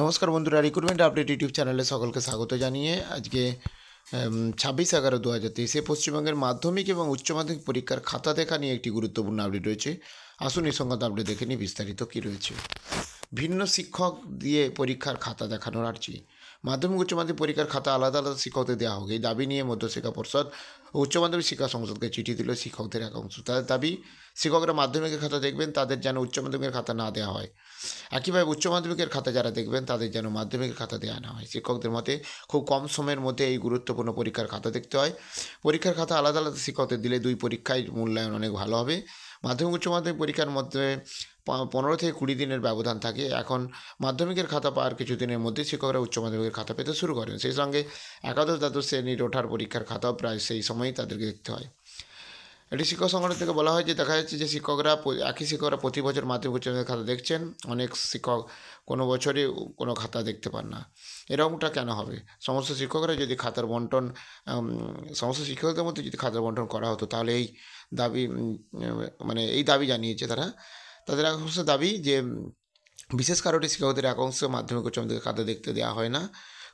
নমস্কার বন্ধুরা recruitment update YouTube চ্যানেলে সকলকে স্বাগত জানিয়ে আজকে ছাব্বিশ এগারো দু হাজার তেইশে পশ্চিমবঙ্গের মাধ্যমিক এবং উচ্চ মাধ্যমিক পরীক্ষার খাতা দেখা নিয়ে একটি গুরুত্বপূর্ণ আপডেট রয়েছে আসুন এই সংক্রান্ত আপডেট দেখে নিয়ে বিস্তারিত কী রয়েছে ভিন্ন শিক্ষক দিয়ে পরীক্ষার খাতা দেখানোর আর্জি মাধ্যমিক উচ্চ মাধ্যমিক পরীক্ষার খাতা আলাদা আলাদা শিক্ষকদের দেওয়া হোক এই দাবি নিয়ে মধ্যশিক্ষা পর্ষদ উচ্চ মাধ্যমিক শিক্ষা সংসদকে চিঠি দিল শিক্ষকদের এক অংশ তাদের দাবি শিক্ষকরা মাধ্যমিকের খাতা দেখবেন তাদের যেন উচ্চ মাধ্যমিকের খাতা না দেওয়া হয় একইভাবে উচ্চ মাধ্যমিকের খাতা যারা দেখবেন তাদের যেন মাধ্যমিকের খাতা দেওয়া না হয় শিক্ষকদের মতে খুব কম সময়ের মধ্যে এই গুরুত্বপূর্ণ পরীক্ষার খাতা দেখতে হয় পরীক্ষার খাতা আলাদা আলাদা শিক্ষকদের দিলে দুই পরীক্ষায় মূল্যায়ন অনেক ভালো হবে মাধ্যমিক উচ্চ মাধ্যমিক পরীক্ষার মধ্যে পনেরো থেকে কুড়ি দিনের ব্যবধান থাকে এখন মাধ্যমিকের খাতা পাওয়ার কিছুদিনের মধ্যে শিক্ষকরা উচ্চ মাধ্যমিকের খাতা পেতে শুরু করেন সেই সঙ্গে একাদশ দ্বাদশ শ্রেণীর ওঠার পরীক্ষার খাতাও প্রায় সেই সময়ই তাদেরকে দেখতে হয় এটি শিক্ষক সংগঠন থেকে বলা হয় যে দেখা যাচ্ছে যে শিক্ষকরা একই শিক্ষকরা প্রতি বছর মাধ্যমিক উচ্চ খাতা দেখছেন অনেক শিক্ষক কোনো বছরই কোনো খাতা দেখতে পান না এরকমটা কেন হবে সমস্ত শিক্ষকরা যদি খাতার বন্টন সমস্ত শিক্ষকদের মধ্যে যদি খাতার বন্টন করা হতো তাহলে এই দাবি মানে এই দাবি জানিয়েছে তারা তাদের একাংশ দাবি যে বিশেষ কারণে শিক্ষকদের একাংশ মাধ্যমিক উচ্চ মাধ্যমিক খাতা দেখতে দেওয়া হয় না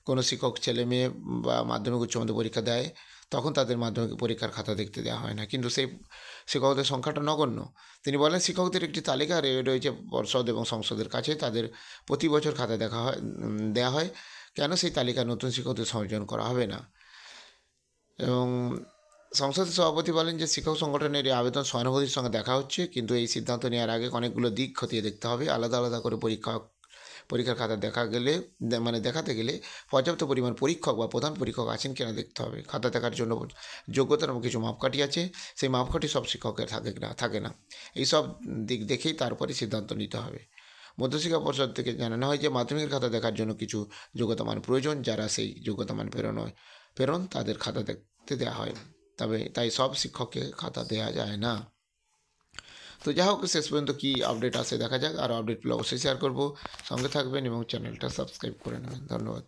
কোনো শিক্ষক ছেলে মেয়ে বা মাধ্যমিক উচ্চ মাধ্যমিক পরীক্ষা দেয় তখন তাদের মাধ্যমিক পরীক্ষার খাতা দেখতে দেওয়া হয় না কিন্তু সেই শিক্ষকদের সংখ্যাটা নগণ্য তিনি বলেন শিক্ষকদের একটি তালিকা রয়েছে পর্ষদ এবং সংসদের কাছে তাদের প্রতি বছর খাতা দেখা হয় দেওয়া হয় কেন সেই তালিকা নতুন শিক্ষকদের সংযোজন করা হবে না এবং সংসদের সভাপতি বলেন যে শিক্ষক সংগঠনের এই আবেদন সহানুভূতির সঙ্গে দেখা হচ্ছে কিন্তু এই সিদ্ধান্ত নেওয়ার আগে অনেকগুলো দিক খতিয়ে দেখতে হবে আলাদা আলাদা করে পরীক্ষা পরীক্ষার খাতা দেখা গেলে মানে দেখাতে গেলে পর্যাপ্ত পরিমাণ পরীক্ষক বা প্রধান পরীক্ষক আছেন কিনা দেখতে হবে খাতা দেখার জন্য যোগ্যতার কিছু মাপকাঠি আছে সেই মাপকাঠি সব শিক্ষকের থাকে না থাকে না এই সব দিক দেখেই তারপরে সিদ্ধান্ত নিতে হবে মধ্যশিক্ষা পর্ষদ থেকে জানানো হয় যে মাধ্যমিকের খাতা দেখার জন্য কিছু যোগ্যতা মান প্রয়োজন যারা সেই যোগ্যতা মান প্রেরণ হয় প্রেরণ তাদের খাতা দেখতে দেওয়া হয় তবে তাই সব শিক্ষককে খাতা দেয়া যায় না তো যাও কে শেষ পর্যন্ত কি আপডেট আসে দেখা যাক আর আপডেট ফলো ও শেয়ার করবো সঙ্গে থাকবেন এবং চ্যানেলটা সাবস্ক্রাইব করে নেবেন ধন্যবাদ